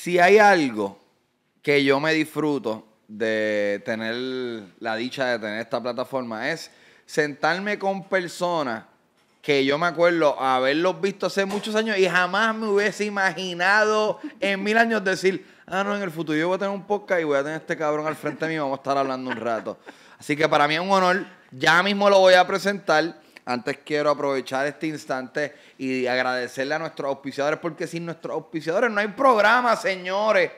si hay algo que yo me disfruto de tener la dicha de tener esta plataforma es sentarme con personas que yo me acuerdo haberlos visto hace muchos años y jamás me hubiese imaginado en mil años decir, ah, no, en el futuro yo voy a tener un podcast y voy a tener este cabrón al frente mío, vamos a estar hablando un rato. Así que para mí es un honor, ya mismo lo voy a presentar. Antes quiero aprovechar este instante y agradecerle a nuestros auspiciadores, porque sin nuestros auspiciadores no hay programa, señores.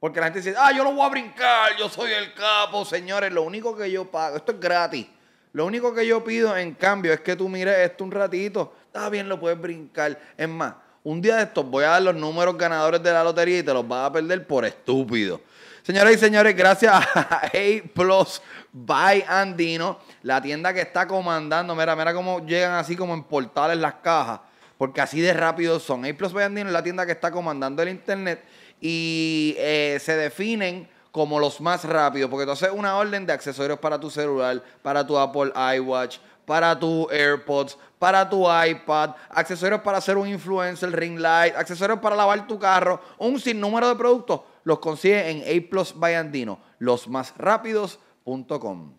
Porque la gente dice, ah, yo lo voy a brincar, yo soy el capo, señores. Lo único que yo pago, esto es gratis. Lo único que yo pido en cambio es que tú mires esto un ratito. Está bien, lo puedes brincar. Es más, un día de estos voy a dar los números ganadores de la lotería y te los vas a perder por estúpido. Señoras y señores, gracias a A Plus by Andino, la tienda que está comandando. Mira, mira cómo llegan así como en portales las cajas, porque así de rápido son. A Plus by Andino es la tienda que está comandando el internet y eh, se definen como los más rápidos, porque tú haces una orden de accesorios para tu celular, para tu Apple iWatch, para tu AirPods, para tu iPad, accesorios para ser un influencer, ring light, accesorios para lavar tu carro, un sinnúmero de productos los consigue en A Plus Bayandino, losmasrápidos.com.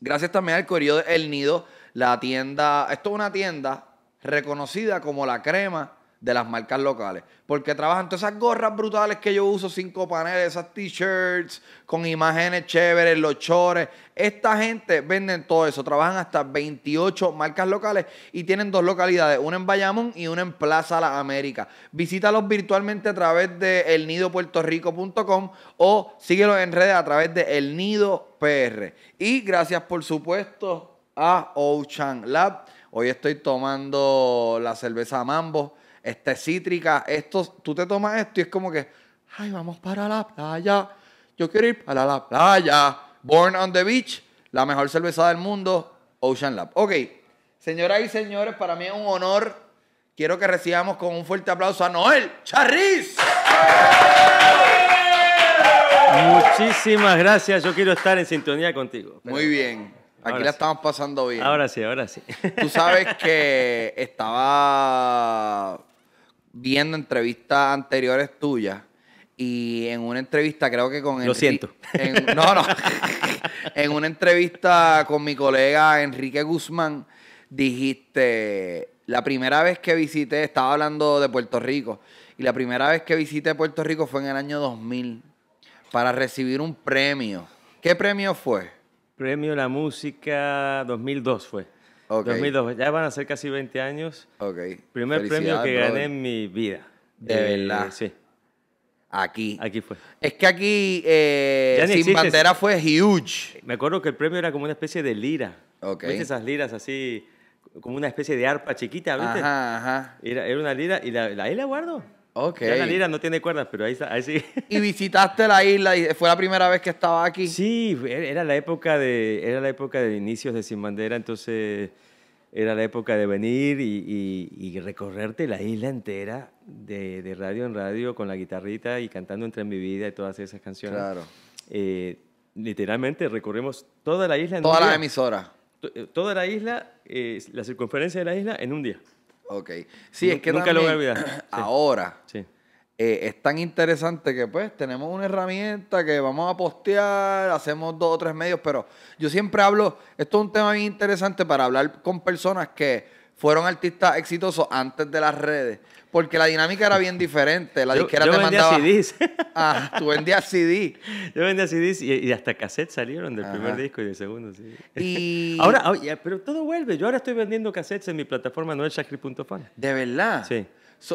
Gracias también al Corrido El Nido, la tienda, esto es una tienda reconocida como la crema de las marcas locales. Porque trabajan todas esas gorras brutales que yo uso, cinco paneles, esas t-shirts con imágenes chéveres, los chores. Esta gente venden todo eso. Trabajan hasta 28 marcas locales y tienen dos localidades, una en Bayamón y una en Plaza La América. Visítalos virtualmente a través de elnidopuertorico.com o síguelos en redes a través de El PR. Y gracias, por supuesto, a Ocean Lab. Hoy estoy tomando la cerveza Mambo este, cítrica. Esto, tú te tomas esto y es como que, ay, vamos para la playa. Yo quiero ir para la playa. Born on the Beach, la mejor cerveza del mundo, Ocean Lab. Ok, señoras y señores, para mí es un honor. Quiero que recibamos con un fuerte aplauso a Noel Charriz. Muchísimas gracias. Yo quiero estar en sintonía contigo. Muy bien. Aquí la estamos pasando bien. Ahora sí, ahora sí. Tú sabes que estaba viendo entrevistas anteriores tuyas y en una entrevista creo que con... Lo siento. no, no. en una entrevista con mi colega Enrique Guzmán dijiste, la primera vez que visité, estaba hablando de Puerto Rico, y la primera vez que visité Puerto Rico fue en el año 2000 para recibir un premio. ¿Qué premio fue? Premio La Música 2002 fue. 2002, ya van a ser casi 20 años. Okay. Primer premio que gané en mi vida. De eh, verdad. Sí. Aquí. Aquí fue. Es que aquí eh, Sin Bandera fue huge. Me acuerdo que el premio era como una especie de lira. Okay. esas liras así? Como una especie de arpa chiquita, ¿viste? Ajá, Era, una lira y la, la, ahí la guardo. Ok. Ya la lira no tiene cuerdas, pero ahí, sí. ¿Y visitaste la isla fue la primera vez que estaba aquí? Sí, er, era la época de, era la época de inicios de Sin Bandera, entonces era la época de venir y, y, recorrerte la isla entera de, radio en radio con la guitarrita y cantando Entre en mi vida y todas esas canciones. Claro. Eh, literalmente recorremos toda la isla en Todas las emisoras. Eh, toda la isla, eh, la circunferencia de la isla en un día. Ok. Sí, es que Nunca lo voy a olvidar. Ahora. Sí. Eh, es tan interesante que pues tenemos una herramienta que vamos a postear, hacemos dos o tres medios, pero yo siempre hablo, esto es un tema bien interesante para hablar con personas que fueron artistas exitosos antes de las redes. Porque la dinámica era bien diferente. La yo, disquera vendía CDs. Ah, tú vendías CD. Yo vendía CDs y, hasta cassettes salieron del primer disco y del segundo. Sí. Y... Ahora, ah, pero todo vuelve. Yo ahora estoy vendiendo cassettes en mi plataforma noelshakri.fan. ¿De verdad? Sí.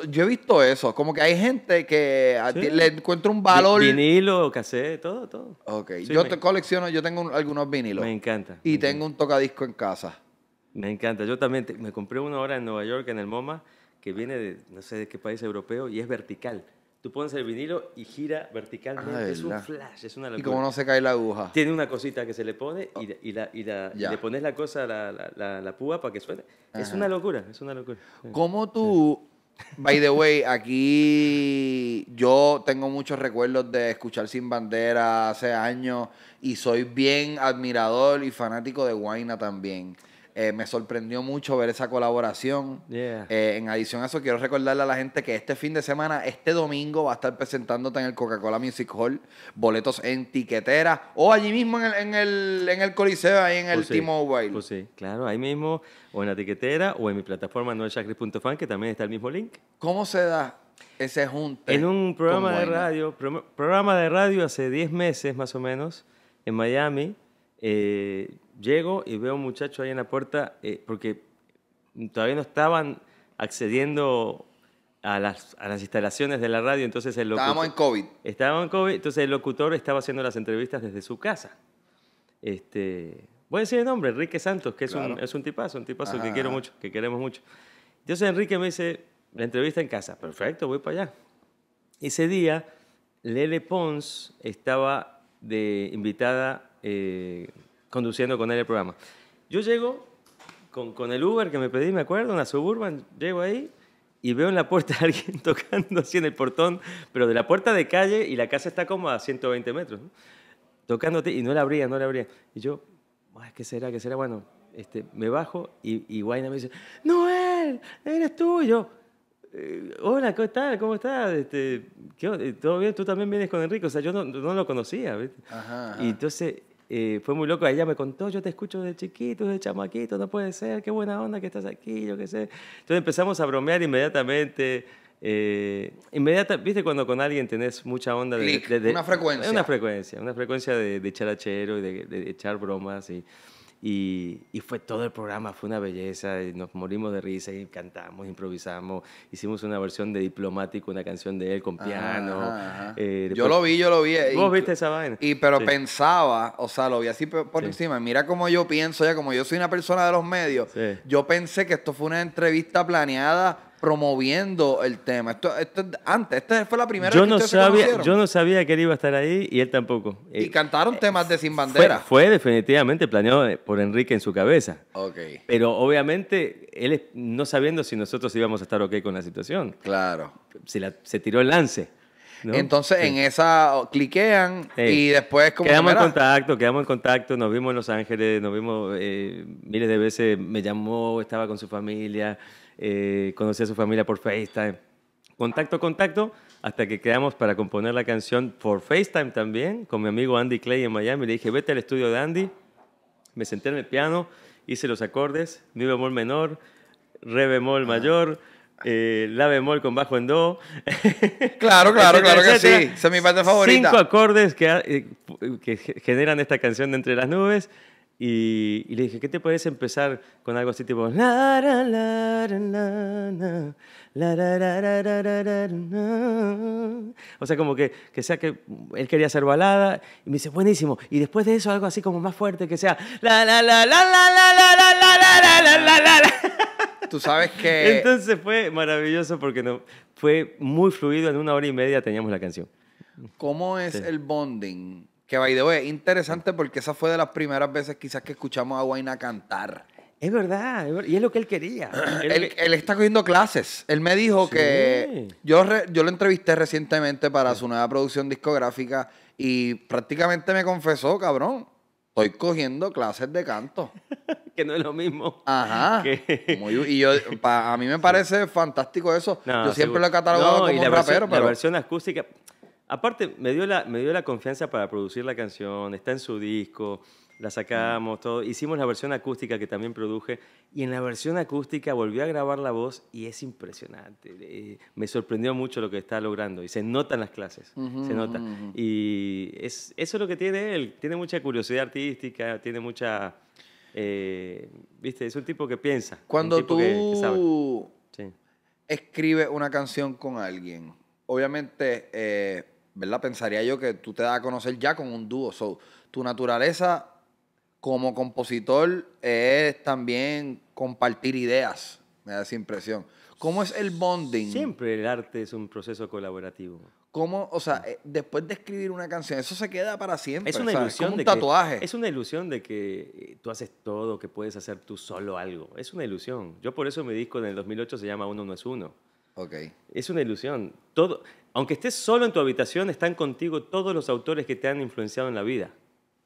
yo he visto eso, como que hay gente que ah, le encuentra un valor. Vinilo, cassette, todo, todo. Ok, yo te colecciono, yo tengo algunos vinilos. Me encanta. Y tengo un tocadisco en casa. Me encanta. Yo también me compré una ahora en Nueva York, en el MoMA, que viene de no sé de qué país europeo y es vertical. Tú pones el vinilo y gira verticalmente. es un flash, es una locura. Y como no se cae la aguja. Tiene una cosita que se le pone y, le pones la cosa, la, la, púa para que suene. Es una locura, es una locura. ¿Cómo tú, by the way, aquí yo tengo muchos recuerdos de escuchar Sin Bandera hace años y soy bien admirador y fanático de Guaina también. Eh, me sorprendió mucho ver esa colaboración. Eh, en adición a eso, quiero recordarle a la gente que este fin de semana, este domingo, va a estar presentándote en el Coca-Cola Music Hall, boletos en tiquetera o allí mismo en el, en el, en el Coliseo, ahí en el pues sí, Pues sí, claro, ahí mismo, o en la tiquetera o en mi plataforma noelchacris.fan que también está el mismo link. ¿Cómo se da ese junte? En un programa de radio, programa de radio hace 10 meses más o menos, en Miami. Eh, llego y veo a un muchacho ahí en la puerta eh, porque todavía no estaban accediendo a las, a las, instalaciones de la radio, entonces el Estábamos en COVID. Estábamos en COVID, entonces el locutor estaba haciendo las entrevistas desde su casa. Este, voy a decir el nombre, Enrique Santos, que es, un, es un tipazo, un tipazo que quiero mucho, que queremos mucho. Entonces Enrique me dice, la entrevista en casa, perfecto, voy para allá. Ese día, Lele Pons estaba de invitada... Eh, conduciendo con él el programa. Yo llego con, con el Uber que me pedí, me acuerdo, en la Suburban, llego ahí y veo en la puerta a alguien tocando así en el portón, pero de la puerta de calle y la casa está como a 120 metros, ¿no? tocándote y no la abría, no la abría. Y yo, ¿qué será? ¿Qué será? Bueno, este, me bajo y, y Guayna me dice, Noel, eres tú. Y yo, eh, hola, ¿cómo estás? ¿Cómo estás? Este, eh, ¿Todo bien? Tú también vienes con Enrique. O sea, yo no, no lo conocía. ¿viste? ajá. Y entonces eh, fue muy loco, ella me contó, yo te escucho de chiquito, de chamaquito, no puede ser, qué buena onda que estás aquí, yo qué sé. Entonces empezamos a bromear inmediatamente. Eh, viste cuando con alguien tenés mucha onda de, una frecuencia. Una frecuencia, una frecuencia de, de charachero y de, de echar bromas. Y, y, fue todo el programa, fue una belleza, nos morimos de risa y cantamos, improvisamos, hicimos una versión de Diplomático, una canción de él con piano. Eh, yo lo vi, yo lo vi. Eh, ¿Vos viste esa vaina? Y pero pensaba, o sea, lo vi así por encima, mira cómo yo pienso, ya como yo soy una persona de los medios, yo pensé que esto fue una entrevista planeada promoviendo el tema. Esto, antes, esta fue la primera yo que no sabía, Yo no sabía que él iba a estar ahí y él tampoco. Y eh, cantaron eh, temas de Sin Bandera. Fue, definitivamente planeado eh, por Enrique en su cabeza. Pero obviamente él no sabiendo si nosotros íbamos a estar ok con la situación. Claro. Se, la, tiró el lance. Entonces en esa cliquean y después como quedamos en contacto, quedamos en contacto, nos vimos en Los Ángeles, nos vimos miles de veces, me llamó, estaba con su familia, eh, conocí a su familia por FaceTime. Contacto, contacto, hasta que quedamos para componer la canción por FaceTime también, con mi amigo Andy Clay en Miami. Le dije, vete al estudio de Andy. Me senté en el piano, hice los acordes, mi bemol menor, re bemol mayor. Eh, la bemol con bajo en do. claro, claro, claro que sí. es mi parte favorita. Cinco acordes que, eh, que generan esta canción de Entre las Nubes. Y, le dije, ¿qué te puedes empezar con algo así tipo... O sea, como que, que sea que él quería hacer balada y me dice, buenísimo. Y después de eso algo así como más fuerte que sea... Tú sabes que... Entonces fue maravilloso porque no, fue muy fluido, en una hora y media teníamos la canción. ¿Cómo es el bonding? Que by the interesante porque esa fue de las primeras veces quizás que escuchamos a Guaina cantar. Es verdad, y es lo que él quería. él, está cogiendo clases. Él me dijo que yo, yo lo entrevisté recientemente para su nueva producción discográfica y prácticamente me confesó, cabrón, estoy cogiendo clases de canto. que no es lo mismo. Ajá. y a mí me parece fantástico eso. yo siempre lo he catalogado como un rapero. Pero... La versión acústica Aparte, me dio, la, me dio la confianza para producir la canción, está en su disco, la sacamos, todo. Hicimos la versión acústica que también produje y en la versión acústica volvió a grabar la voz y es impresionante. Eh, me sorprendió mucho lo que está logrando y se notan las clases, se nota. Y es, eso es lo que tiene él, tiene mucha curiosidad artística, tiene mucha... Eh, viste, es un tipo que piensa. Cuando tú una canción con alguien, obviamente... Eh, ¿verdad? Pensaría yo que tú te das a conocer ya con un dúo. tu naturaleza como compositor es también compartir ideas, me da esa impresión. ¿Cómo es el bonding? Siempre el arte es un proceso colaborativo. ¿Cómo, o sea, eh, después de escribir una canción, eso se queda para siempre? Es una ilusión un de tatuaje. es una ilusión de que eh, tú haces todo, que puedes hacer tú solo algo. Es una ilusión. Yo por eso mi disco en el 2008 se llama Uno no es uno es una ilusión. Todo, aunque estés solo en tu habitación, están contigo todos los autores que te han influenciado en la vida.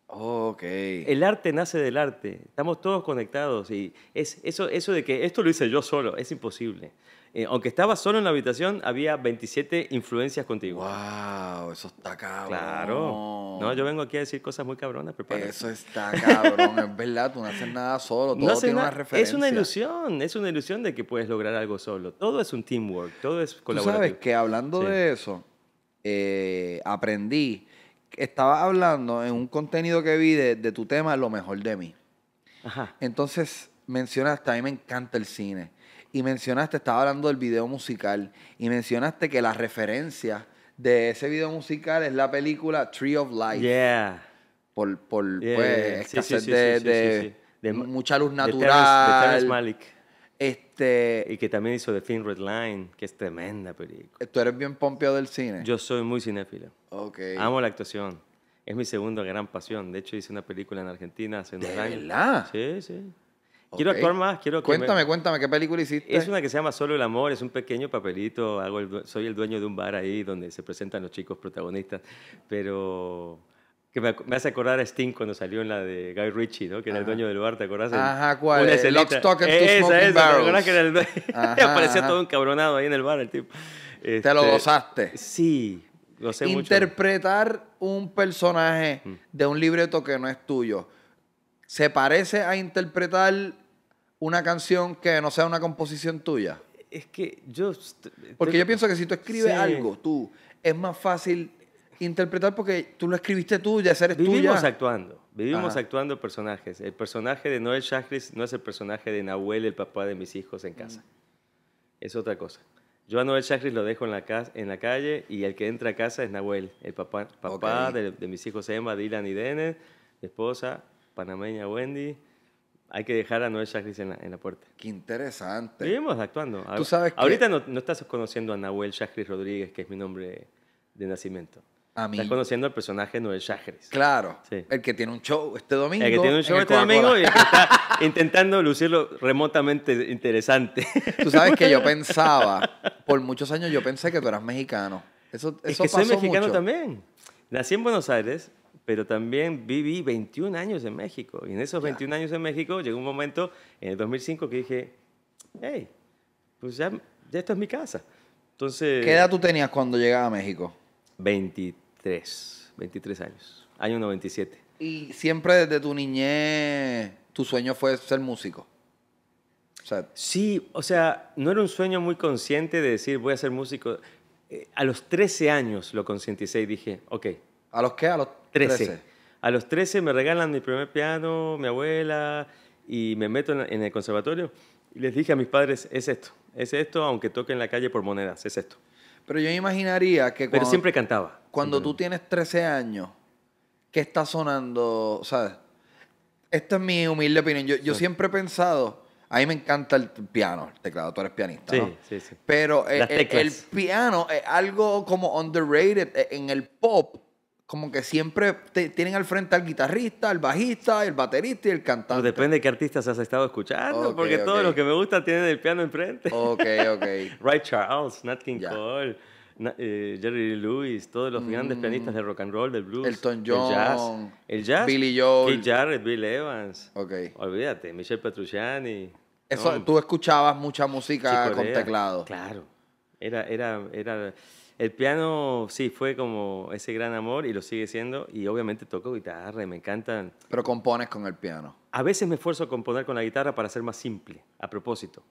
Ok. El arte nace del arte. Estamos todos conectados. Y es eso, eso de que esto lo hice yo solo es imposible. Eh, aunque estaba solo en la habitación, había 27 influencias contigo. ¡Wow! Eso está cabrón. Claro. No, yo vengo aquí a decir cosas muy cabronas, prepárate. Eso está cabrón, es verdad, tú no haces nada solo, no tiene una Es una ilusión, es una ilusión de que puedes lograr algo solo. Todo es un teamwork, todo es colaborativo. sabes que hablando de eso, eh, aprendí estaba hablando en un contenido que vi de, tu tema, lo mejor de mí. Ajá. Entonces mencionaste, a mí me encanta el cine. Y mencionaste, estaba hablando del video musical. Y mencionaste que la referencia de ese video musical es la película Tree of Life. Yeah. Por, por pues, de, mucha luz natural. De este, y que también hizo The Thin Red Line, que es tremenda película. Eh, ¿Tú eres bien pompeado del cine? Yo soy muy cinéfilo. Okay. Amo la actuación. Es mi segunda gran pasión. De hecho, hice una película en Argentina hace unos años. Sí, sí. Quiero actuar más. Quiero cuéntame, cuéntame, ¿qué película hiciste? Es una que se llama Solo el Amor. Es un pequeño papelito. Hago soy el dueño de un bar ahí donde se presentan los chicos protagonistas. Pero que me, hace acordar a Sting cuando salió en la de Guy Ritchie, ¿no? Que era el dueño del bar, ¿te acordás? Ajá, ¿cuál? Una Lock, Stock and esa, que era el Aparecía todo encabronado ahí en el bar el tipo. Te lo este, gozaste. Sí, sé Interpretar mucho. un personaje mm. de un libreto que no es tuyo, ¿se parece a interpretar una canción que no sea una composición tuya? Es que yo... Porque yo pienso que si tú escribes algo, tú, es más fácil interpretar porque tú lo escribiste tú, ya hacer tuya. Vivimos actuando, vivimos actuando personajes. El personaje de Noel Shachris no es el personaje de Nahuel, el papá de mis hijos en casa. Mm. Es otra cosa. Yo a Noel Shachris lo dejo en la, casa, en la calle y el que entra a casa es Nahuel, el papá, papá de, mis hijos Emma, Dylan y Dennis, esposa, panameña Wendy. Hay que dejar a Noel Shachris en la, puerta. Qué interesante. Vivimos actuando. ¿Tú sabes Ahorita no, no, estás conociendo a Nahuel Shachris Rodríguez, que es mi nombre de nacimiento. A Estás conociendo al personaje Noel Shajeres. Claro. El que tiene un show este domingo. El que tiene un show este domingo y está intentando lucirlo remotamente interesante. Tú sabes que yo pensaba, por muchos años yo pensé que tú eras mexicano. Eso, es que soy mexicano también. Nací en Buenos Aires, pero también viví 21 años en México. Y en esos 21 años en México llegó un momento, en el 2005, que dije, hey, pues ya, esto es mi casa. Entonces, ¿Qué edad tú tenías cuando llegaba a México? 23. 23, años, año 97. ¿Y siempre desde tu niñez tu sueño fue ser músico? O sea, sí, o sea, no era un sueño muy consciente de decir voy a ser músico. Eh, a los 13 años lo concienticé y dije, ok. ¿A los qué? A los 13. A los 13 me regalan mi primer piano, mi abuela, y me meto en el conservatorio. Y les dije a mis padres, es esto, es esto, aunque toque en la calle por monedas, es esto. Pero yo imaginaría que cuando, siempre cantaba. Cuando tú tienes 13 años, ¿qué está sonando? ¿Sabes? Esta es mi humilde opinión. Yo, siempre he pensado... A mí me encanta el piano, el teclado, tú eres pianista. ¿no? sí, sí. Pero eh, eh, el, piano es algo como underrated eh, en el pop como que siempre tienen al frente al guitarrista, al bajista, el baterista y el cantante. Pues depende de qué artistas has estado escuchando, porque todos los que me gustan tienen el piano enfrente. Ok, ok. Ray Charles, Nat King Cole, eh, Jerry Lewis, todos los grandes mm. pianistas de rock and roll, del blues, Elton John, el jazz, el jazz Billy Joel, Keith Jarrett, Bill Evans. Ok. Olvídate, Michelle Petrucciani. Eso, tú escuchabas mucha música con teclado. Claro. Era, era, era, el piano sí fue como ese gran amor y lo sigue siendo y obviamente toco guitarra y me encantan. Pero compones con el piano. A veces me esfuerzo a componer con la guitarra para ser más simple, a propósito.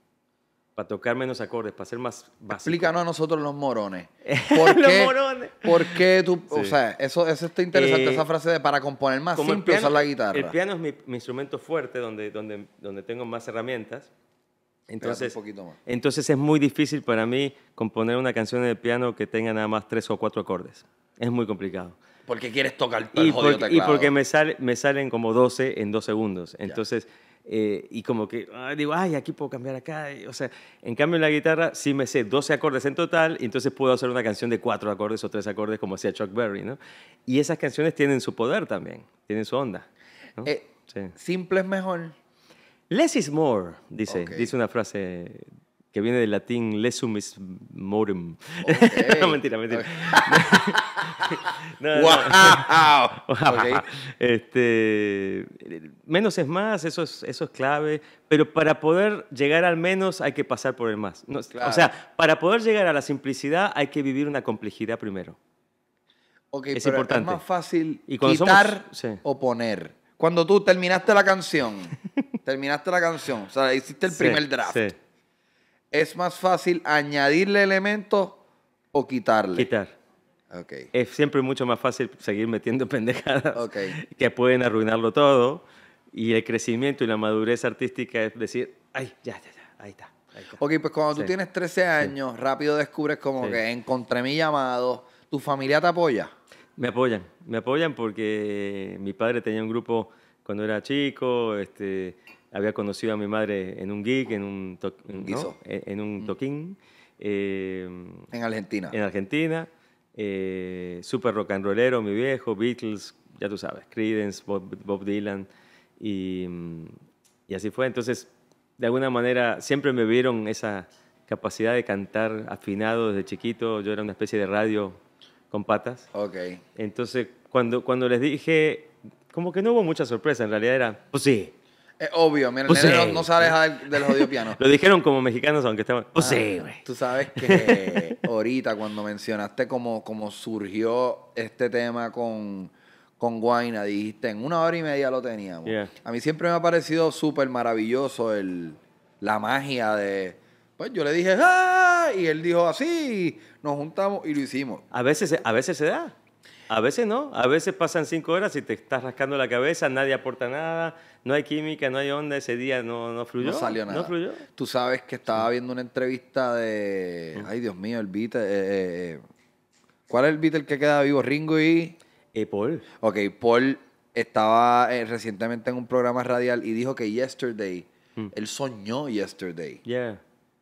Para tocar menos acordes, para ser más básico. Explícanos a nosotros los morones. ¿Por los qué, morones. ¿Por qué tú...? O sea, eso, eso está interesante, eh, esa frase de para componer más simple usar la guitarra. El piano es mi, mi instrumento fuerte, donde, donde, donde tengo más herramientas. Entonces, poquito entonces es muy difícil para mí componer una canción en el piano que tenga nada más tres o cuatro acordes. Es muy complicado. Porque quieres tocar el y jodido porque, teclado. Y porque me, me salen como 12 en dos segundos. Entonces, eh, y como que ah, digo, ay, aquí puedo cambiar acá. O sea, en cambio en la guitarra sí me sé 12 acordes en total y entonces puedo hacer una canción de cuatro acordes o tres acordes como hacía Chuck Berry, ¿no? Y esas canciones tienen su poder también, tienen su onda. Eh, simple es mejor. Less is more, dice, dice una frase que viene del latín Lessum is morem. no, mentira, mentira. Este, menos es más, eso es, eso es clave, pero para poder llegar al menos hay que pasar por el más. O sea, para poder llegar a la simplicidad hay que vivir una complejidad primero. es importante. Es más fácil y quitar o poner. Cuando tú terminaste la canción, terminaste la canción, o sea, hiciste el primer draft. Sí. ¿Es más fácil añadirle elementos o quitarle? Quitar. Okay. Es siempre mucho más fácil seguir metiendo pendejadas que pueden arruinarlo todo. Y el crecimiento y la madurez artística es decir, ay, ya, ya, ya, ahí está. Ok, pues cuando tú tienes 13 años, rápido descubres como que encontré mi llamado. ¿Tu familia te apoya? Me apoyan, me apoyan porque mi padre tenía un grupo cuando era chico, este, había conocido a mi madre en un geek, en un, en un mm. toquín. Eh, en Argentina. En Argentina. Eh, super rock and rollero, mi viejo, Beatles, ya tú sabes, Creedence, Bob, Dylan. Y, así fue. Entonces, de alguna manera, siempre me vieron esa capacidad de cantar afinado desde chiquito. Yo era una especie de radio con patas. Ok. Entonces, cuando, cuando les dije como que no hubo mucha sorpresa, en realidad era, pues sí. Es obvio, mira, pues no, se aleja del jodido piano. Lo dijeron como mexicanos, aunque estaban. Pues sí, ah, güey. Tú sabes que ahorita, cuando mencionaste cómo, cómo surgió este tema con, con Guaina, dijiste en una hora y media lo teníamos. A mí siempre me ha parecido súper maravilloso el, la magia de. Pues yo le dije, ¡ah! Y él dijo así, nos juntamos y lo hicimos. A veces, a veces se da. A veces no, a veces pasan cinco horas y te estás rascando la cabeza, nadie aporta nada, no hay química, no hay onda, ese día no, fluyó. No salió nada. Tú sabes que estaba viendo una entrevista de. Mm. Ay, Dios mío, el Beatle. Eh, eh, eh, ¿Cuál es el Beatle que queda vivo? Ringo y. Paul. Ok, Paul estaba recientemente en un programa radial y dijo que yesterday, mm. él soñó yesterday. Yeah.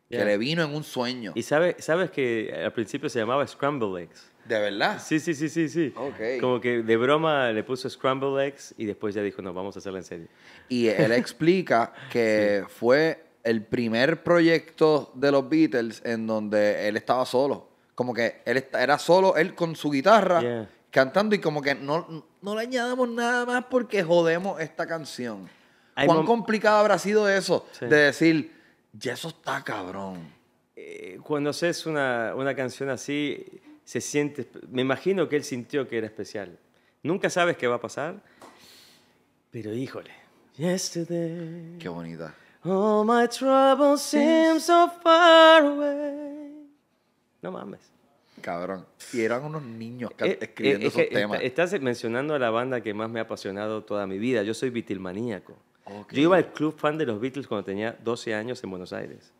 Que le vino en un sueño. Y sabes que al principio se llamaba Scramble Eggs. ¿De verdad? Sí, sí, sí, sí, sí. Como que de broma le puso scramble eggs y después ya dijo, no, vamos a hacerla en serio. Y él explica que fue el primer proyecto de los Beatles en donde él estaba solo. Como que él era solo, él con su guitarra, cantando y como que no, no le añadamos nada más porque jodemos esta canción. ¿Cuán complicado habrá sido eso? De decir, ya eso está cabrón. Eh, cuando haces una, una canción así se siente, me imagino que él sintió que era especial. Nunca sabes qué va a pasar, pero híjole. Qué bonita. No mames. Cabrón. Y eran unos niños eh, escribiendo eh, esos temas. Estás mencionando a la banda que más me ha apasionado toda mi vida. Yo soy bitilmaníaco. maníaco Yo iba al club fan de los Beatles cuando tenía 12 años en Buenos Aires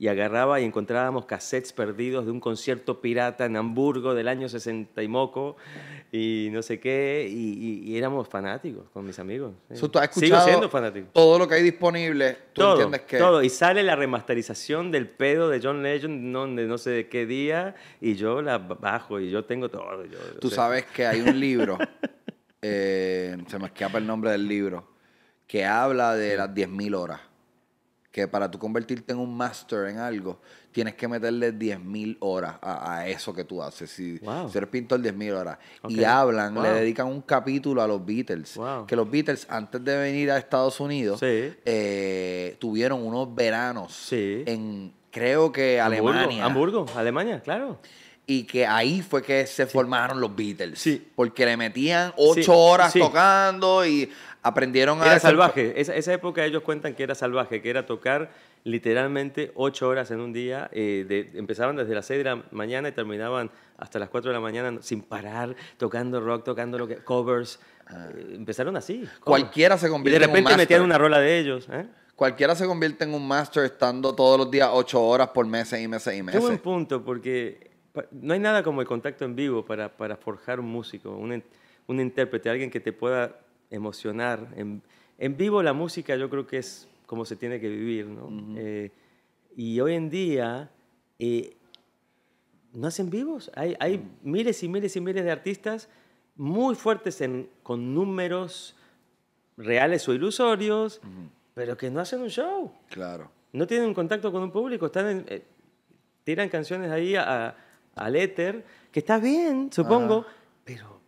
y agarraba y encontrábamos cassettes perdidos de un concierto pirata en Hamburgo del año 60 y moco y no sé qué, y, éramos fanáticos con mis amigos. Sigo siendo fanático. Todo lo que hay disponible, tú entiendes que... Todo, y sale la remasterización del pedo de John Legend no, de no sé de qué día, y yo la bajo, y yo tengo todo. tú sabes que hay un libro, eh, se me escapa el nombre del libro, que habla de las 10.000 horas que para tú convertirte en un master en algo, tienes que meterle 10.000 horas a, eso que tú haces. Si, eres pintor, 10.000 horas. Y hablan, le dedican un capítulo a los Beatles. Que los Beatles, antes de venir a Estados Unidos, eh, tuvieron unos veranos en, creo que Alemania. Hamburgo, Hamburgo, Alemania, claro y que ahí fue que se formaron los Beatles. Sí. Porque le metían ocho horas tocando y aprendieron a... Era salvaje. Esa, esa, época ellos cuentan que era salvaje, que era tocar literalmente ocho horas en un día. Eh, empezaban desde las seis de la mañana y terminaban hasta las cuatro de la mañana sin parar, tocando rock, tocando lo que, covers. Ah. Eh, empezaron así. Cualquiera se convierte en Y de repente metían una rola de ellos. ¿eh? Cualquiera se convierte en un master estando todos los días ocho horas por meses y meses y meses. Qué buen punto, porque no hay nada como el contacto en vivo para, forjar un músico, un, un, intérprete, alguien que te pueda emocionar. En, vivo la música yo creo que es como se tiene que vivir, ¿no? Eh, y hoy en día eh, no hacen vivos. Hay, mm. miles y miles y miles de artistas muy fuertes con números reales o ilusorios, pero que no hacen un show. Claro. No tienen un contacto con un público, están eh, tiran canciones ahí a, al éter, que está bien, supongo, pero...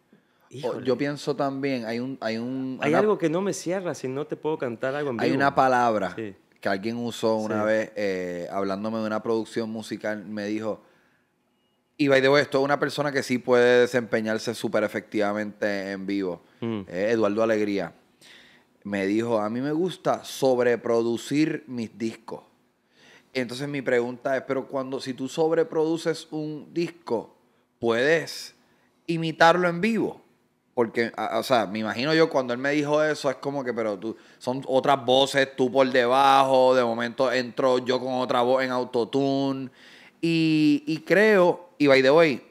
Yo pienso también, hay un... Hay, un, hay algo que no me cierra si no te puedo cantar algo en vivo. Hay una palabra que alguien usó una vez eh, hablándome de una producción musical, me dijo... Y by the way, esto una persona que sí puede desempeñarse súper efectivamente en vivo. Mm. Eh, Eduardo Alegría. Me dijo, a mí me gusta sobreproducir mis discos. Entonces mi pregunta es, pero cuando si tú sobreproduces un disco, ¿puedes imitarlo en vivo? Porque, o sea, me imagino yo cuando él me dijo eso, es como que, pero tú, son otras voces, tú por debajo, de momento entro yo con otra voz en autotune. Y, y creo, y by the way,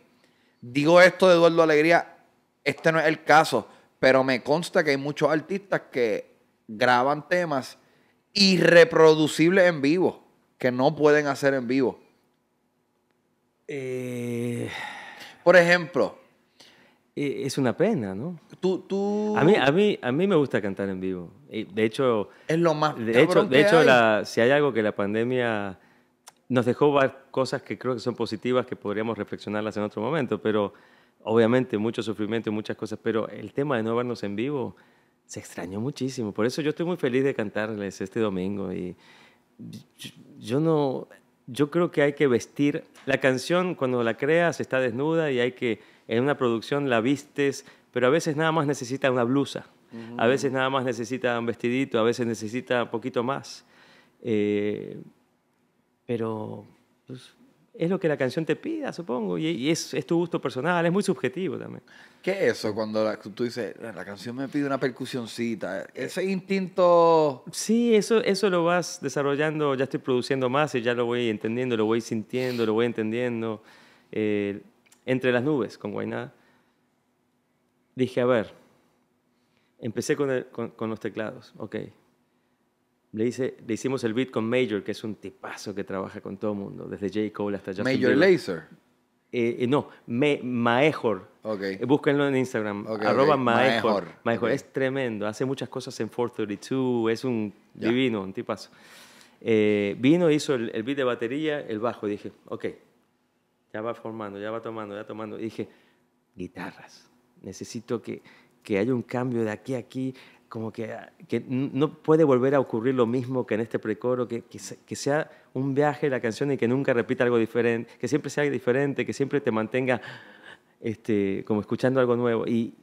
digo esto de Eduardo Alegría, este no es el caso, pero me consta que hay muchos artistas que graban temas irreproducibles en vivo que no pueden hacer en vivo? Eh, Por ejemplo. Eh, es una pena, ¿no? Tú, tú... A, mí, a, mí, a mí me gusta cantar en vivo. De hecho... Es lo más... De hecho, de hecho si hay algo que la pandemia nos dejó cosas que creo que son positivas que podríamos reflexionarlas en otro momento, pero obviamente mucho sufrimiento y muchas cosas, pero el tema de no vernos en vivo se extrañó muchísimo. Por eso yo estoy muy feliz de cantarles este domingo y, yo no, yo creo que hay que vestir, la canción cuando la creas está desnuda y hay que, en una producción la vistes, pero a veces nada más necesita una blusa, a veces nada más necesita un vestidito, a veces necesita un poquito más. Eh, pero pues, es lo que la canción te pida, supongo, y, es, tu gusto personal, es muy subjetivo también. ¿Qué es eso cuando tú dices, la canción me pide una percusióncita. Ese eh, instinto... Sí, eso, eso lo vas desarrollando, ya estoy produciendo más y ya lo voy entendiendo, lo voy sintiendo, lo voy entendiendo. Eh, entre las nubes, con Guainá, dije, a ver, empecé con, con los teclados, ok, le, le hicimos el beat con Major, que es un tipazo que trabaja con todo el mundo, desde J. Cole hasta Justin Major Laser. Eh, eh, no, Maejor. Eh, búsquenlo en Instagram, arroba Maejor. Maejor. es tremendo, hace muchas cosas en 432, es un divino, un tipazo. vino, hizo el, el, beat de batería, el bajo, dije, ok, ya va formando, ya va tomando, ya tomando. dije, guitarras, necesito que, que haya un cambio de aquí a aquí, como que, que, no puede volver a ocurrir lo mismo que en este precoro, que, que, sea un viaje la canción y que nunca repita algo diferente, que siempre sea diferente, que siempre te mantenga este, como escuchando algo nuevo. Y,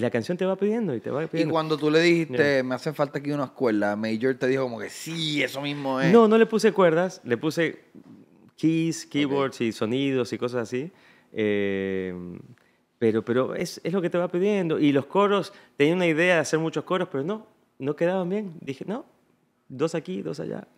la canción te va pidiendo y te va pidiendo. Y cuando tú le dijiste, me hace falta aquí una escuela, Major te dijo como que sí, eso mismo es. No, no le puse cuerdas, le puse keys, keyboards y sonidos y cosas así. Eh, pero, pero es, es, lo que te va pidiendo. Y los coros, tenía una idea de hacer muchos coros, pero no, no quedaban bien. Dije, no, dos aquí, dos allá.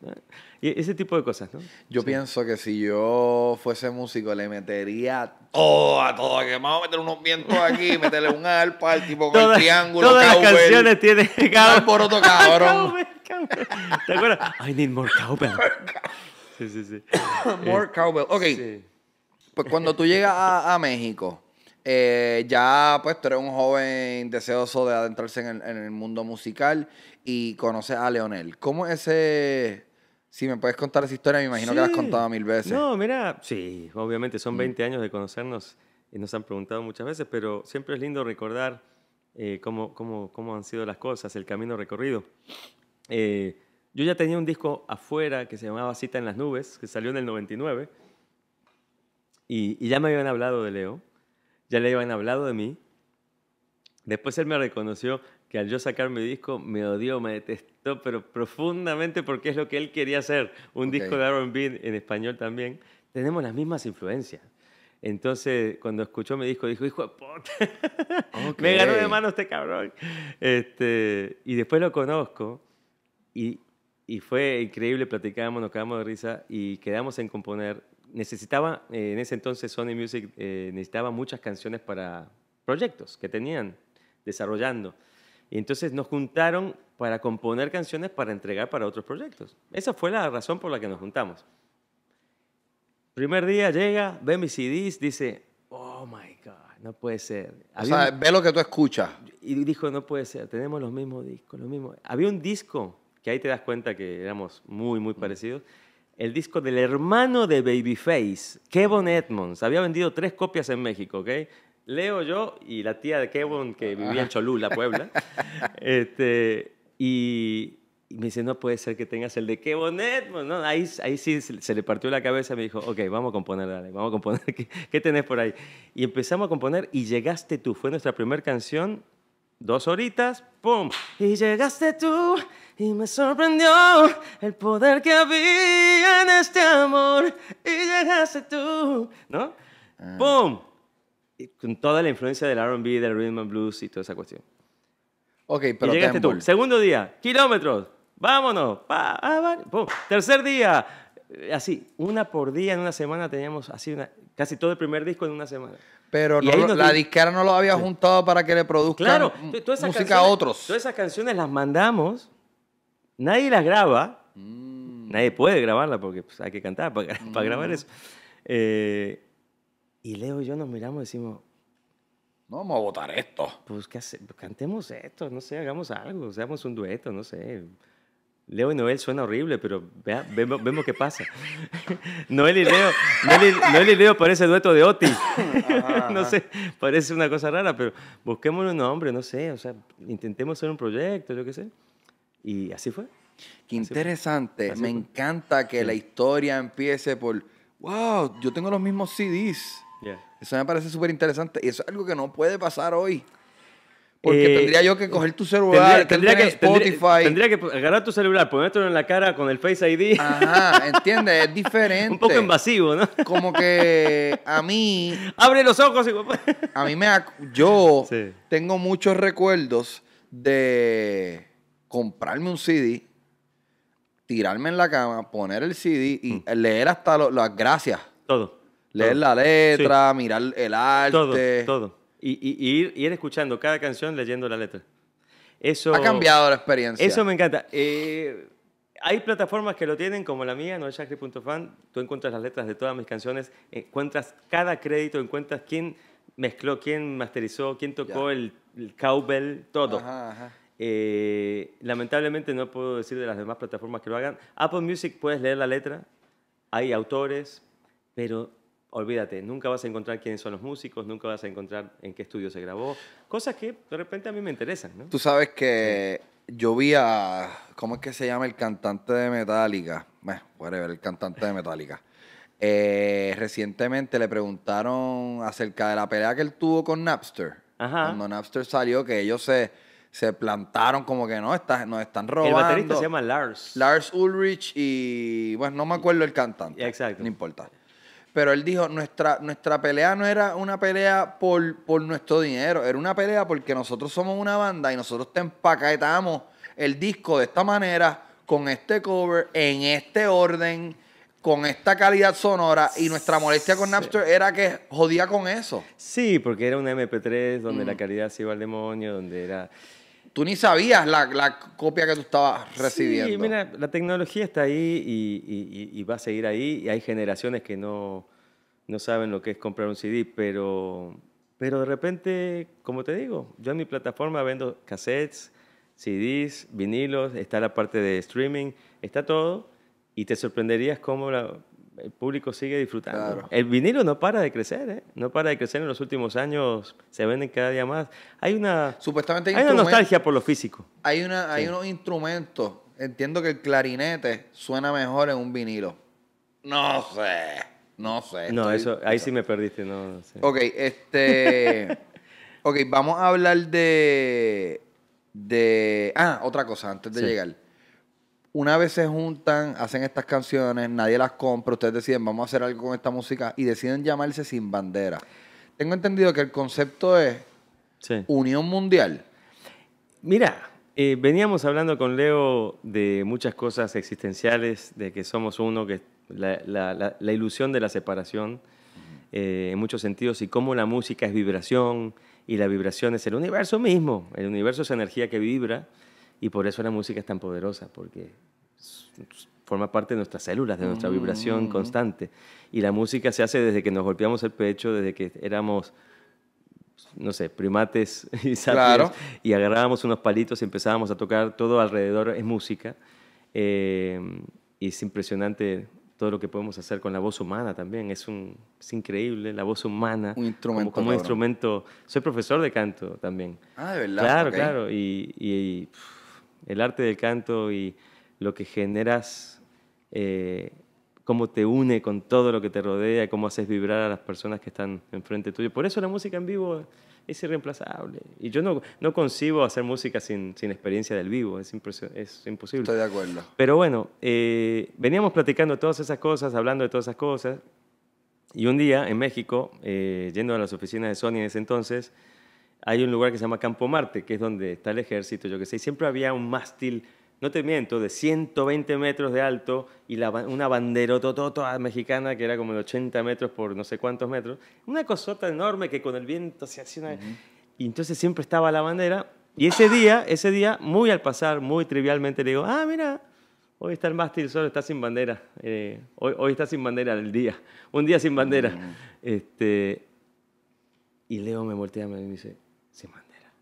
Y ese tipo de cosas, ¿no? Yo pienso que si yo fuese músico, le metería todo a todo. Que vamos a meter unos vientos aquí, meterle un arpa al tipo con todas, el triángulo. Todas cowbell, las canciones tienen por otro cabrón. ¿Te acuerdas? I need more cowbell. sí, sí, sí. more cowbell. Ok. Pues cuando tú llegas a, a México eh, ya, pues, tú eres un joven deseoso de adentrarse en el, en el mundo musical y conoces a Leonel. ¿Cómo ese...? Si me puedes contar esa historia, me imagino que la has contado mil veces. No, mira, sí, obviamente son 20 mm. años de conocernos y nos han preguntado muchas veces, pero siempre es lindo recordar eh, cómo, cómo, cómo, han sido las cosas, el camino recorrido. Eh, yo ya tenía un disco afuera que se llamaba Cita en las Nubes, que salió en el 99, y, y ya me habían hablado de Leo ya le habían hablado de mí. Después él me reconoció que al yo sacar mi disco me odió, me detestó, pero profundamente porque es lo que él quería hacer, un disco de R&B en español también. Tenemos las mismas influencias. Entonces, cuando escuchó mi disco, dijo, hijo de puta, me ganó de mano este cabrón. Este, y después lo conozco y, y fue increíble, platicábamos, nos quedamos de risa y quedamos en componer necesitaba, eh, en ese entonces Sony Music eh, necesitaba muchas canciones para proyectos que tenían desarrollando. Y entonces nos juntaron para componer canciones para entregar para otros proyectos. Esa fue la razón por la que nos juntamos. Primer día llega, ve mis CDs, dice, oh my God, no puede ser. o sea, ve lo que tú escuchas. Y dijo, no puede ser, tenemos los mismos discos, los mismos. Había un disco, que ahí te das cuenta que éramos muy, muy mm. parecidos, el disco del hermano de Babyface, Kevin Edmonds. Había vendido tres copias en México, ¿ok? Leo yo y la tía de Kevin, que vivía en Cholula, Puebla. este, y, me dice, no puede ser que tengas el de Kevin Edmonds. No, ahí, ahí sí se le partió la cabeza. Me dijo, ok, vamos a componer, dale, vamos a componer. ¿Qué, qué tenés por ahí? Y empezamos a componer y llegaste tú. Fue nuestra primera canción. Dos horitas, ¡pum! Y llegaste tú. Y me sorprendió el poder que había en este amor. Y llegaste tú, ¿no? Ah. ¡Pum! con toda la influencia del RB, del rhythm and blues y toda esa cuestión. Ok, pero. Y llegaste tú. Segundo día, kilómetros. Vámonos. Pa, ah, pum. Tercer día. Eh, así, una por día en una semana teníamos así una, casi todo el primer disco en una semana. Pero la disquera no lo había juntado para que le produzcan música a otros. Todas esas canciones las mandamos Nadie las graba. Mm. Nadie puede grabarla porque pues, hay que cantar para, grabar mm. eso. Eh, y Leo y yo nos miramos y decimos... No vamos a votar esto. Pues, ¿qué cantemos esto, no sé, hagamos algo, seamos un dueto, no sé. Leo y Noel suena horrible, pero vemos, qué pasa. Noel y Leo, Noel y, Leo parece dueto de Oti. no sé, parece una cosa rara, pero busquemos un nombre, no sé, o sea, intentemos hacer un proyecto, yo qué sé. Y así fue. Qué interesante. Me encanta que la historia empiece por, wow, yo tengo los mismos CDs. Eso me parece súper interesante. Y eso es algo que no puede pasar hoy. Porque eh, tendría yo que coger tu celular, tendría, que, Spotify. Tendría, que agarrar tu celular, ponértelo en la cara con el Face ID. Ajá, entiende. Es diferente. Un poco invasivo, ¿no? Como que a mí. Abre los ojos, y... A mí me. Yo tengo muchos recuerdos de comprarme un CD, tirarme en la cama, poner el CD y mm. leer hasta las gracias. Todo. Leer la letra, mirar el arte. Todo, todo. Y, ir, escuchando cada canción leyendo la letra. Eso, ha cambiado la experiencia. Eso me encanta. Eh, hay plataformas que lo tienen, como la mía, fan, Tú encuentras las letras de todas mis canciones, encuentras cada crédito, encuentras quién mezcló, quién masterizó, quién tocó el, el, cowbell, todo. Ajá, ajá. Eh, lamentablemente no puedo decir de las demás plataformas que lo hagan. Apple Music puedes leer la letra, hay autores, pero olvídate, nunca vas a encontrar quiénes son los músicos, nunca vas a encontrar en qué estudio se grabó, cosas que de repente a mí me interesan. Tú sabes que yo vi a, ¿cómo es que se llama el cantante de Metallica? Bueno, ver el cantante de Metallica. Eh, recientemente le preguntaron acerca de la pelea que él tuvo con Napster. Cuando Napster salió, que ellos se se plantaron como que no, está, nos están robando. El baterista se llama Lars. Lars Ulrich y, bueno, no me acuerdo el cantante. Exacto. No importa. Pero él dijo, nuestra, nuestra pelea no era una pelea por, por nuestro dinero, era una pelea porque nosotros somos una banda y nosotros te empaquetamos el disco de esta manera, con este cover, en este orden, con esta calidad sonora y nuestra molestia con Napster era que jodía con eso. Sí, porque era un MP3 donde la mm. calidad se iba al demonio, donde era tú ni sabías la, copia que tú estabas recibiendo. Sí, mira, la tecnología está ahí y, va a seguir ahí. Y hay generaciones que no, no saben lo que es comprar un CD, pero, pero de repente, como te digo, yo en mi plataforma vendo cassettes, CDs, vinilos, está la parte de streaming, está todo. Y te sorprenderías cómo la, el público sigue disfrutando. El vinilo no para de crecer, ¿eh? No para de crecer en los últimos años, se venden cada día más. Hay una Supuestamente hay, una nostalgia por lo físico. Hay una hay unos instrumentos, entiendo que el clarinete suena mejor en un vinilo. No sé, no sé. No, eso ahí sí me perdiste, no, sé. Ok, este Ok, vamos a hablar de de ah, otra cosa antes de llegar una vez se juntan, hacen estas canciones, nadie las compra, ustedes deciden, vamos a hacer algo con esta música y deciden llamarse Sin Bandera. Tengo entendido que el concepto es Unión Mundial. Mira, eh, veníamos hablando con Leo de muchas cosas existenciales, de que somos uno, que la, la, ilusión de la separación eh, en muchos sentidos y cómo la música es vibración y la vibración es el universo mismo. El universo es energía que vibra y por eso la música es tan poderosa, porque forma parte de nuestras células, de nuestra vibración mm. constante. Y la música se hace desde que nos golpeamos el pecho, desde que éramos, no sé, primates y sabios y agarrábamos unos palitos y empezábamos a tocar, todo alrededor es música. Em, y es impresionante todo lo que podemos hacer con la voz humana también. Es, un, increíble la voz humana. Un instrumento. Como, un instrumento. Soy profesor de canto también. Ah, de verdad. Claro, claro. y el arte del canto y lo que generas, eh, cómo te une con todo lo que te rodea, cómo haces vibrar a las personas que están enfrente tuyo. Por eso la música en vivo es irreemplazable. Y yo no, no concibo hacer música sin, sin experiencia del vivo, es, imposible. Estoy de acuerdo. Pero bueno, eh, veníamos platicando todas esas cosas, hablando de todas esas cosas, y un día en México, eh, yendo a las oficinas de Sony en ese entonces, hay un lugar que se llama Campo Marte, que es donde está el ejército, yo que sé, y siempre había un mástil, no te miento, de 120 metros de alto y la, una toda mexicana que era como de 80 metros por no sé cuántos metros, una cosota enorme que con el viento se hacía una... Y entonces siempre estaba la bandera y ese día, ese día, muy al pasar, muy trivialmente le digo, ah, mira, hoy está el mástil solo, está sin bandera, eh, hoy, hoy, está sin bandera el día, un día sin bandera. Este, y Leo me voltea y me dice, sin bandera.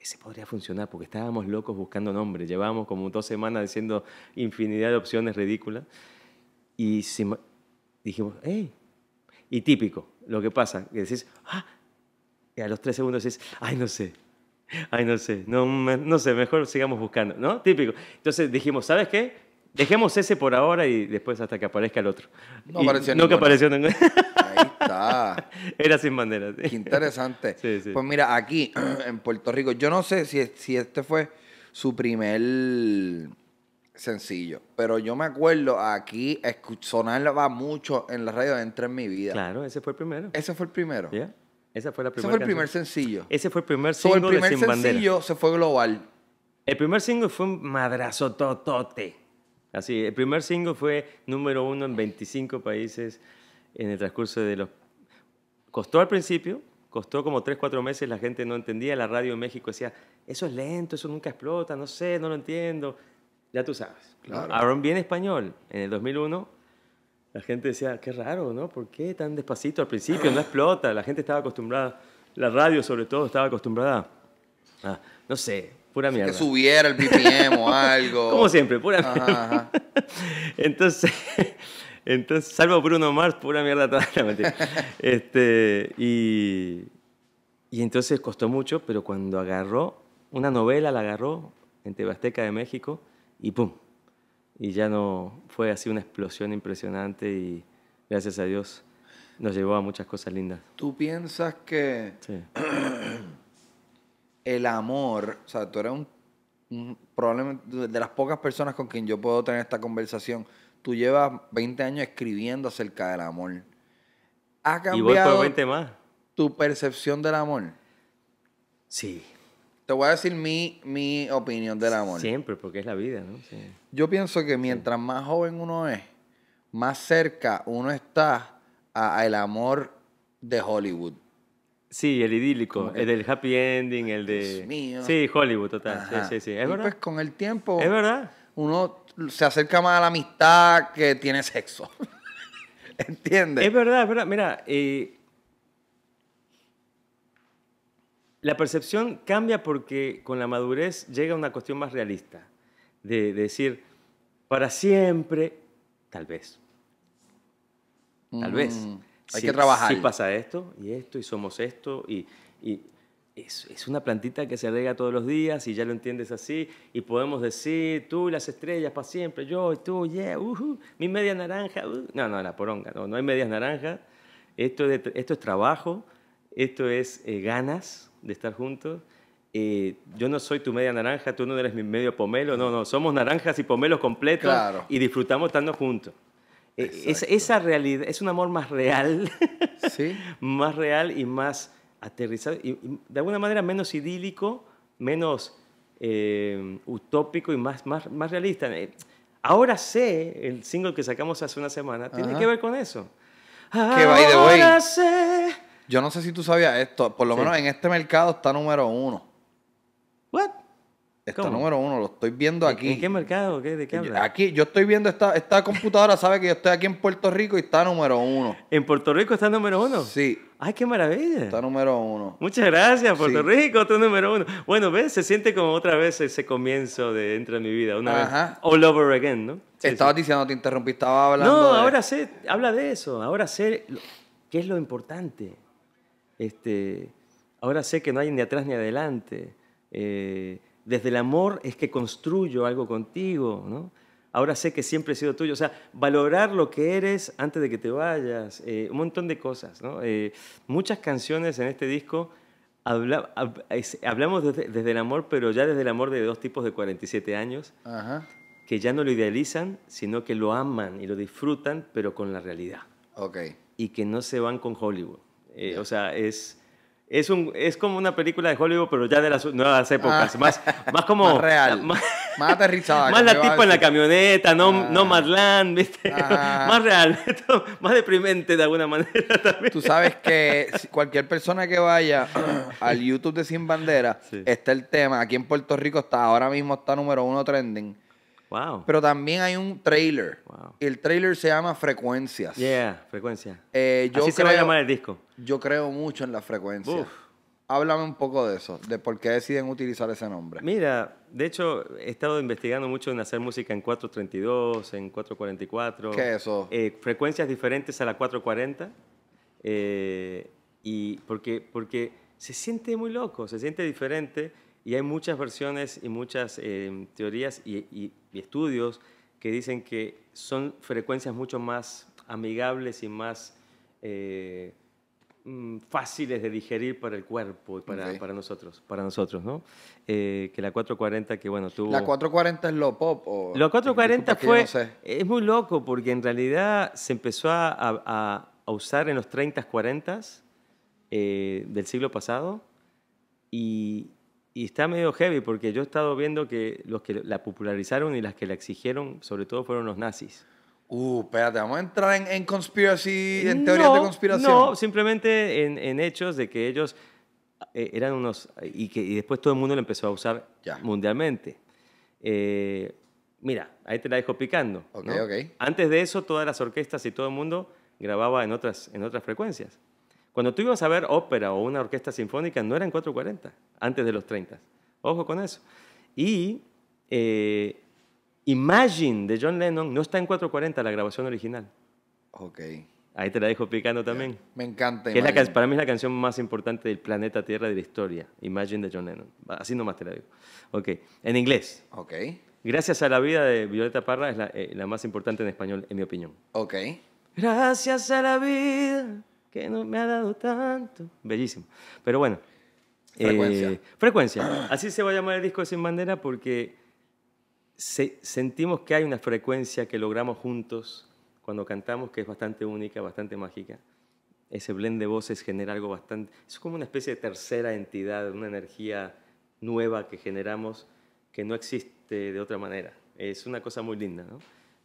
Ese podría funcionar porque estábamos locos buscando nombres. Llevábamos como dos semanas diciendo infinidad de opciones ridículas. Y dijimos, Y típico, lo que pasa, que decís, ¡ah! Y a los tres segundos decís, ¡ay, no sé! ¡ay, no sé! No, no sé, mejor sigamos buscando, ¿no? Típico. Entonces dijimos, ¿sabes qué? Dejemos ese por ahora y después hasta que aparezca el otro. No apareció Nunca apareció ninguno. Era sin bandera. Sí. Qué interesante. Pues mira, aquí en Puerto Rico, yo no sé si, si este fue su primer sencillo, pero yo me acuerdo aquí sonaba mucho en la radio Entra en mi vida. Claro, ese fue el primero. Ese fue el primero. ¿Ya? Esa fue la primera. Ese fue el primer sencillo. Ese fue el primer single. el primer sencillo se fue global. El primer single fue un madrazo Así, el primer single fue número uno en 25 países en el transcurso de los... Costó al principio, costó como 3, 4 meses, la gente no entendía, la radio en México decía, eso es lento, eso nunca explota, no sé, no lo entiendo. Ya tú sabes. Claro. bien bien español. En el 2001 la gente decía, qué raro, ¿no? ¿Por qué tan despacito al principio? No explota. La gente estaba acostumbrada, la radio sobre todo estaba acostumbrada no sé, pura mierda. Que subiera el BPM o algo. Como siempre, pura mierda. Entonces, entonces, salvo Bruno Mars, pura mierda toda la Este, y, y entonces costó mucho, pero cuando agarró, una novela la agarró en Tebasteca de México y ¡pum! Y ya no fue así una explosión impresionante y gracias a Dios nos llevó a muchas cosas lindas. ¿Tú piensas que el amor, o sea, tú eres un, un, probablemente de las pocas personas con quien yo puedo tener esta conversación, tú llevas 20 años escribiendo acerca del amor. ¿Ha cambiado más. tu percepción del amor? Sí. Te voy a decir mi, mi opinión del amor. Siempre, porque es la vida, ¿no? Sí. Yo pienso que mientras más joven uno es, más cerca uno está al el amor de Hollywood. Sí, el idílico, el, del happy ending, el de... Dios mío. Sí, Hollywood, total. Sí, sí, sí. y Pues con el tiempo... Es verdad uno se acerca más a la amistad que tiene sexo. ¿Entiendes? Es verdad, es verdad. Mira, eh, la percepción cambia porque con la madurez llega una cuestión más realista. De, decir, para siempre, tal vez. Tal vez. Mm, hay que trabajar. Si pasa esto y esto y somos esto y es, una plantita que se rega todos los días y ya lo entiendes así. Y podemos decir, tú y las estrellas para siempre, yo y tú, yeah, mi media naranja. Uh. No, no, la poronga, no, no hay medias naranjas. Esto es, esto es trabajo, esto es eh, ganas de estar juntos. Eh, yo no soy tu media naranja, tú no eres mi medio pomelo, no, no, somos naranjas y pomelos completos y disfrutamos estando juntos. Eh, es, esa realidad, es un amor más real, más real y más aterrizado y, de alguna manera menos idílico, menos eh, utópico y más, más, más realista. Eh, ahora sé, el single que sacamos hace una semana, tiene que ver con eso. Que sé. yo no sé si tú sabías esto, por lo menos en este mercado está número uno. ¿What? Está número uno, lo estoy viendo aquí. ¿En qué mercado? ¿Qué, ¿De qué habla? Aquí, yo estoy viendo esta, esta computadora, sabe que yo estoy aquí en Puerto Rico y está número uno. ¿En Puerto Rico está número uno? Sí. ¡Ay, qué maravilla! Está número uno. Muchas gracias, Puerto Rico, está número uno. Bueno, ves, se siente como otra vez ese comienzo de dentro de mi vida, una vez all over again, ¿no? Estabas diciendo, te interrumpí, estaba hablando. No, ahora sé, habla de eso, ahora sé qué es lo importante. Este, ahora sé que no hay ni atrás ni adelante. Eh, desde el amor es que construyo algo contigo, ¿no? Ahora sé que siempre he sido tuyo. O sea, valorar lo que eres antes de que te vayas. Eh, un montón de cosas, ¿no? Eh, muchas canciones en este disco hablamos desde, el amor, pero ya desde el amor de dos tipos de 47 años. Que ya no lo idealizan, sino que lo aman y lo disfrutan, pero con la realidad. Ok. Y que no se van con Hollywood. Eh, o sea, es es, un, es como una película de Hollywood, pero ya de las nuevas épocas. Ah. Más, más como. Más real. Más, aterrizada. Más la tipa en la camioneta, no, ah. no Madland, ¿viste? Ah. Más real. más deprimente de alguna manera también. Tú sabes que cualquier persona que vaya al YouTube de Sin Bandera, está el tema. Aquí en Puerto Rico está, ahora mismo está número uno trending Wow. Pero también hay un trailer. el trailer se llama Frecuencias. Yeah, Frecuencias. Eh, Así se va a llamar el disco. Yo creo mucho en las frecuencias. Háblame un poco de eso, de por qué deciden utilizar ese nombre. Mira, de hecho, he estado investigando mucho en hacer música en 432, en 444. ¿Qué es eso? Eh, frecuencias diferentes a la 440. Eh, y porque, porque se siente muy loco, se siente diferente y hay muchas versiones y muchas em, teorías y, estudios que dicen que son frecuencias mucho más amigables y más eh, mm, fáciles de digerir para el cuerpo y para, nosotros, para nosotros, ¿no? Eh, que la 440 que bueno tuvo... La 440 es lo pop o... La 440 fue... Es muy loco porque en realidad se empezó a, usar en los 30s, 40s eh, del siglo pasado y y está medio heavy porque yo he estado viendo que los que la popularizaron y las que la exigieron, sobre todo, fueron los nazis. Uh, espérate, vamos a entrar en, conspiracy, en teorías de conspiración. No, simplemente en, en hechos de que ellos eh, eran unos. Y que después todo el mundo lo empezó a usar ya. mundialmente. Eh, mira, ahí te la dejo picando. ok Antes de eso, todas las orquestas y todo el mundo grababa en otras, en otras frecuencias. Cuando tú ibas a ver ópera o una orquesta sinfónica, no era en 4.40, antes de los 30. Ojo con eso. Y eh, Imagine de John Lennon no está en 4.40, la grabación original. Ok. Ahí te la dejo picando también. Me encanta. Que para mí es la canción más importante del planeta Tierra de la historia. Imagine de John Lennon. Así nomás te la digo. Ok. En inglés. Ok. Gracias a la vida de Violeta Parra es la, eh, la más importante en español, en mi opinión. Ok. Gracias a la vida que no me ha dado tanto. Bellísimo. Pero bueno. Eh, frecuencia. Así se va a llamar el disco Sin Bandera porque sentimos que hay una frecuencia que logramos juntos cuando cantamos que es bastante única, bastante mágica. Ese blend de voces genera algo bastante... Es como una especie de tercera entidad, una energía nueva que generamos que no existe de otra manera. Es una cosa muy linda,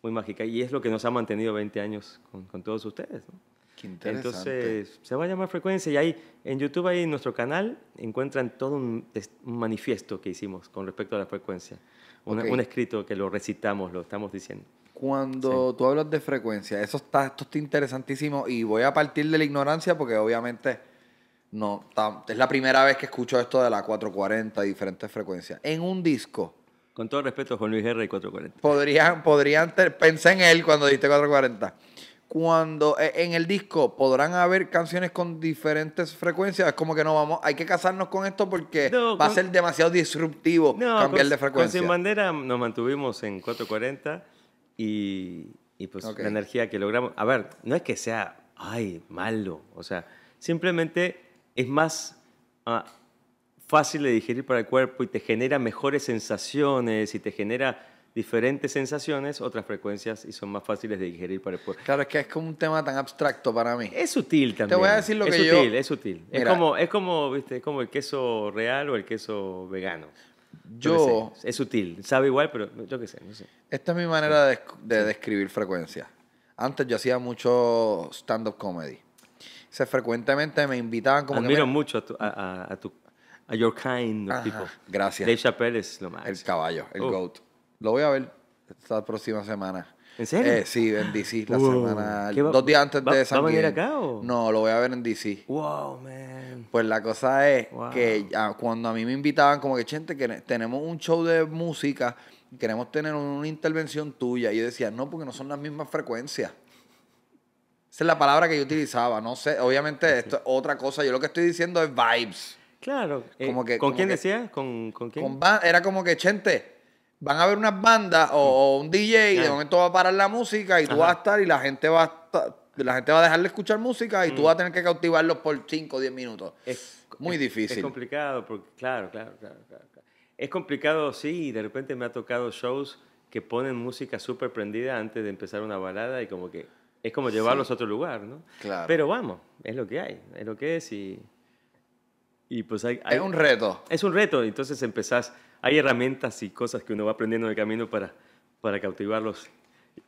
muy mágica. Y es lo que nos ha mantenido 20 años con, con todos ustedes. ¿no? Entonces, se va a llamar Frecuencia y ahí en YouTube, ahí en nuestro canal, encuentran todo un, manifiesto que hicimos con respecto a la frecuencia. Un escrito que lo recitamos, lo estamos diciendo. Cuando tú hablas de frecuencia, eso está, esto está interesantísimo y voy a partir de la ignorancia porque obviamente no, es la primera vez que escucho esto de la 440, diferentes frecuencias. En un disco. Con todo respeto, Juan Luis R. y 440. Podrían, podrían pensé en él cuando dijiste 440 cuando e, en el disco podrán haber canciones con diferentes frecuencias. Es como que no vamos, hay que casarnos con esto porque va a ser demasiado disruptivo cambiar de frecuencia. Con Sin Bandera nos mantuvimos en 440 y, pues la energía que logramos. A ver, no es que sea, ay, malo. O sea, simplemente es más ah, fácil de digerir para el cuerpo y te genera mejores sensaciones y te genera diferentes sensaciones, otras frecuencias y son más fáciles de digerir para el Claro, es que es como un tema tan abstracto para mí. Es sutil también. Te voy a decir lo es que sutil, yo... Es sutil, es sutil. Es como, es como, ¿viste? Es como el queso real o el queso vegano. Yo... es sutil, sabe igual, pero yo qué sé, no sé. Esta es mi manera de, describir frecuencias. Antes yo hacía mucho stand-up comedy. se frecuentemente me invitaban como Admiro que mucho a tu, a, your kind people. Gracias. Dave Chappelle es lo más. El caballo, el uh. goat. Lo voy a ver esta próxima semana. ¿En serio? Eh, sí, en DC, la semana. Dos días antes de San a ir acá o? No, lo voy a ver en DC. Wow, man. Pues la cosa es que cuando a mí me invitaban, como que, gente, que tenemos un show de música, queremos tener una intervención tuya. Y yo decía, no, porque no son las mismas frecuencias. Esa es la palabra que yo utilizaba. No sé, obviamente esto es otra cosa. Yo lo que estoy diciendo es vibes. Claro. Eh, como que, ¿Con quién decías? decía? ¿Con, quién? Con, era como que, gente, van a ver unas bandas o, mm. un DJ y de momento va a parar la música y tú vas a estar y la gente va a la gente va a dejar escuchar música y tú mm. vas a tener que cautivarlos por 5 o 10 minutos. Es muy difícil. Es complicado, porque claro, claro, claro, Es complicado, sí, y de repente me ha tocado shows que ponen música súper prendida antes de empezar una balada y como que es como llevarlos a otro lugar, ¿no? Claro. Pero vamos, es lo que hay, es lo que es y... y pues hay, hay, es un reto. Es un reto, entonces empezás hay herramientas y cosas que uno va aprendiendo en el camino para, para cautivarlos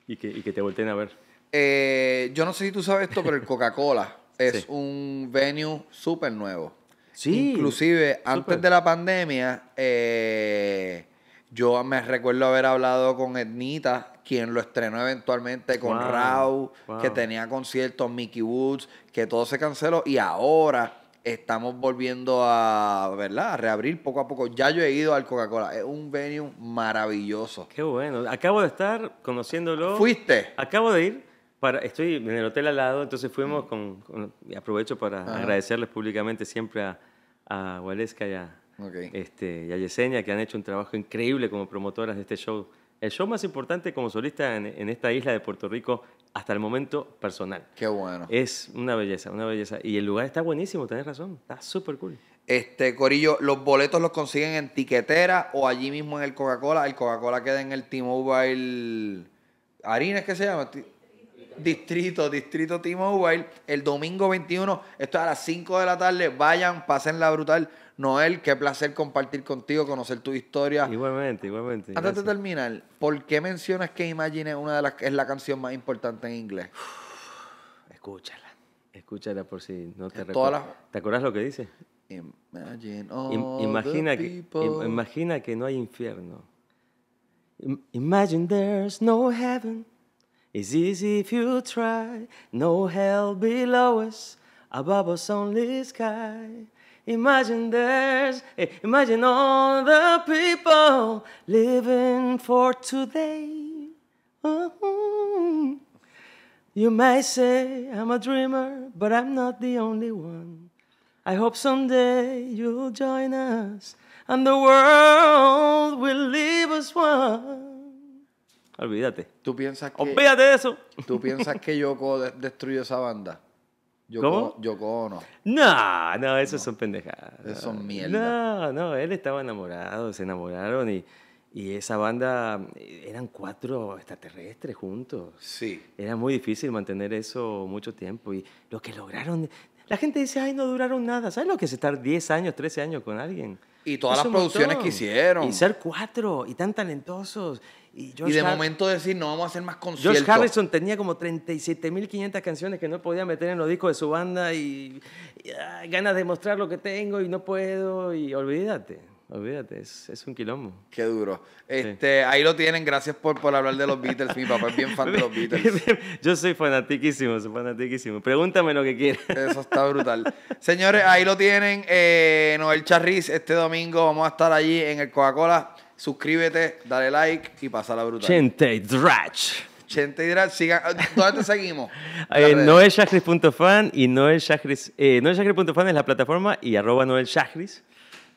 y que, y que te volteen a ver. Eh, yo no sé si tú sabes esto, pero el Coca-Cola es un venue súper nuevo. Sí. Inclusive, antes de la pandemia, eh, yo me recuerdo haber hablado con Ednita, quien lo estrenó eventualmente con Raúl, que tenía conciertos, Mickey Woods, que todo se canceló. Y ahora estamos volviendo a, ¿verdad? A reabrir poco a poco. Ya yo he ido al Coca-Cola. Es un venue maravilloso. Qué bueno. Acabo de estar conociéndolo. ¿Fuiste? Acabo de ir. Para, estoy en el hotel al lado, entonces fuimos con... y aprovecho para agradecerles públicamente siempre a, a Waleska y a, este, y a Yesenia, que han hecho un trabajo increíble como promotoras de este show el show más importante como solista en, esta isla de Puerto Rico hasta el momento personal. Qué bueno. Es una belleza, una belleza. Y el lugar está buenísimo, tenés razón. Está súper cool. Este, Corillo, los boletos los consiguen en tiquetera o allí mismo en el Coca-Cola. El Coca-Cola queda en el T-Mobile. ¿Harina ¿qué se llama? Distrito, Distrito T-Mobile, el domingo 21, esto es a las 5 de la tarde, vayan, pasen la brutal. Noel, qué placer compartir contigo, conocer tu historia. Igualmente, igualmente. Antes de terminar, ¿por qué mencionas que Imagine es una de las es la canción más importante en inglés? Escúchala. Escúchala por si no te recuerdas. ¿Te acuerdas lo que dice? Imagine all imagina, imagina que no hay infierno. Imagine there's no heaven. It's easy if you try. No hell below us, above us only sky. Imagine there's, eh, imagine all the people living for today. Uh-huh. you may say I'm a dreamer, but I'm not the only one. I hope someday you'll join us and the world will leave us one. Olvídate. ¿Tú piensas que, Olvídate de eso. ¿Tú piensas que Yoko destruyó esa banda? Yoko, ¿Cómo? Yoko no. No, no, eso son pendejadas. Eso son mierda. No, no, él estaba enamorado, se enamoraron y, y esa banda eran cuatro extraterrestres juntos. Sí. Era muy difícil mantener eso mucho tiempo y lo que lograron. La gente dice, ay, no duraron nada. ¿Sabes lo que es estar 10 años, 13 años con alguien? Y todas las producciones que hicieron. Y ser cuatro, y tan talentosos. Y, de momento decir, no, vamos a hacer más conciertos. George Harrison tenía como 37.500 canciones que no podía meter en los discos de su banda y, ah, ganas de mostrar lo que tengo y no puedo y olvídate olvídate, es, un quilombo. Qué duro. Este, Ahí lo tienen, gracias por, por hablar de los Beatles. Mi papá es bien fan de los Beatles. Yo soy fanatiquísimo, soy fanatiquísimo. Pregúntame lo que quieras. Eso está brutal. Señores, ahí lo tienen. Eh, Noel Charriz, este domingo vamos a estar allí en el Coca-Cola. Suscríbete, dale like y pasa la brutal. Chente Dratch. Chente Drach, sigan. ¿Dónde te seguimos? Eh, noelchagris.fan y noelchagris. Eh, es la plataforma y arroba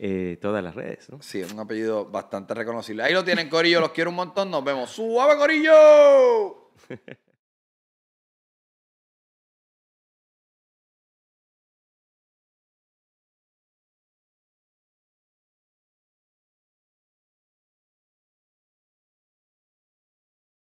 eh, todas las redes. ¿no? Sí, un apellido bastante reconocible. Ahí lo tienen, Corillo. Los quiero un montón. Nos vemos. ¡Suave, Corillo!